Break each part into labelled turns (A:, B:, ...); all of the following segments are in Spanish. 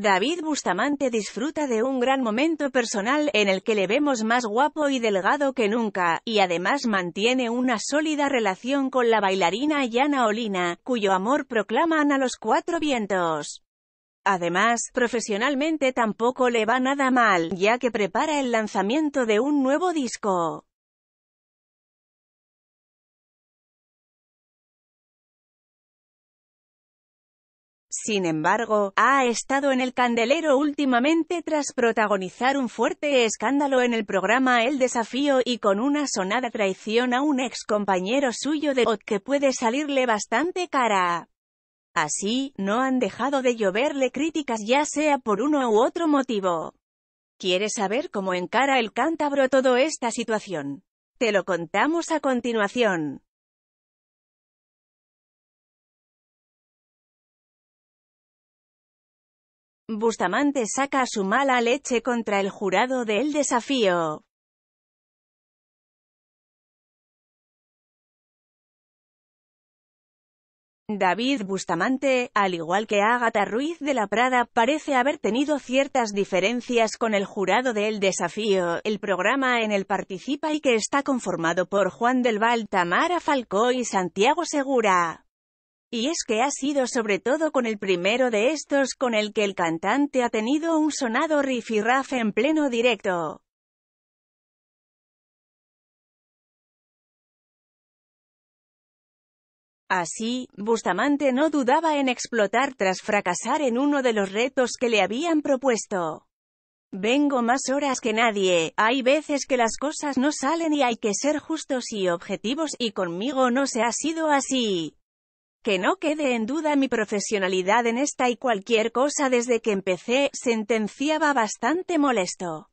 A: David Bustamante disfruta de un gran momento personal, en el que le vemos más guapo y delgado que nunca, y además mantiene una sólida relación con la bailarina Yana Olina, cuyo amor proclaman a los cuatro vientos. Además,
B: profesionalmente tampoco le va nada mal, ya que prepara el lanzamiento de un nuevo disco. Sin embargo, ha estado en
A: el candelero últimamente tras protagonizar un fuerte escándalo en el programa El Desafío y con una sonada traición a un ex compañero suyo de Ot que puede salirle bastante cara. Así, no han dejado de lloverle críticas ya sea por uno u otro motivo. ¿Quieres saber cómo encara el cántabro toda
B: esta situación? Te lo contamos a continuación. Bustamante saca su mala leche contra el jurado del desafío. David Bustamante, al igual que Ágata Ruiz de la Prada, parece
A: haber tenido ciertas diferencias con el jurado de El Desafío, el programa en el participa y que está conformado por Juan del Val, Tamara Falcó y Santiago Segura. Y es que ha sido sobre todo con el primero de estos con el que el
B: cantante ha tenido un sonado riff-raff y en pleno directo. Así, Bustamante no dudaba en explotar tras fracasar en uno de los retos
A: que le habían propuesto. Vengo más horas que nadie, hay veces que las cosas no salen y hay que ser justos y objetivos y conmigo no se ha sido así. Que no quede en duda mi profesionalidad en esta y cualquier cosa desde que empecé, sentenciaba bastante molesto.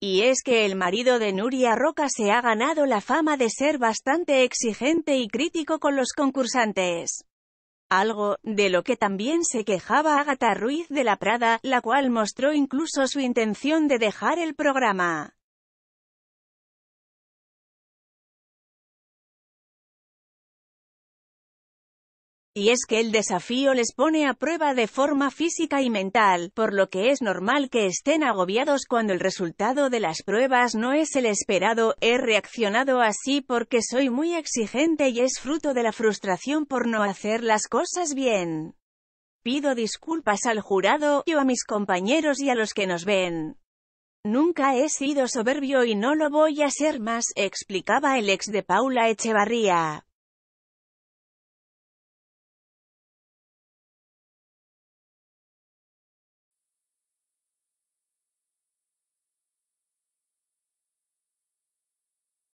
A: Y es que el marido de Nuria Roca se ha ganado la fama de ser bastante exigente y crítico con los concursantes. Algo, de lo que también se quejaba Agatha Ruiz de la Prada,
B: la cual mostró incluso su intención de dejar el programa. y es que el desafío les pone a prueba de forma física y mental,
A: por lo que es normal que estén agobiados cuando el resultado de las pruebas no es el esperado, he reaccionado así porque soy muy exigente y es fruto de la frustración por no hacer las cosas bien. Pido disculpas al jurado, yo a mis compañeros y a los que nos ven. Nunca he sido soberbio y no lo voy
B: a ser más, explicaba el ex de Paula Echevarría.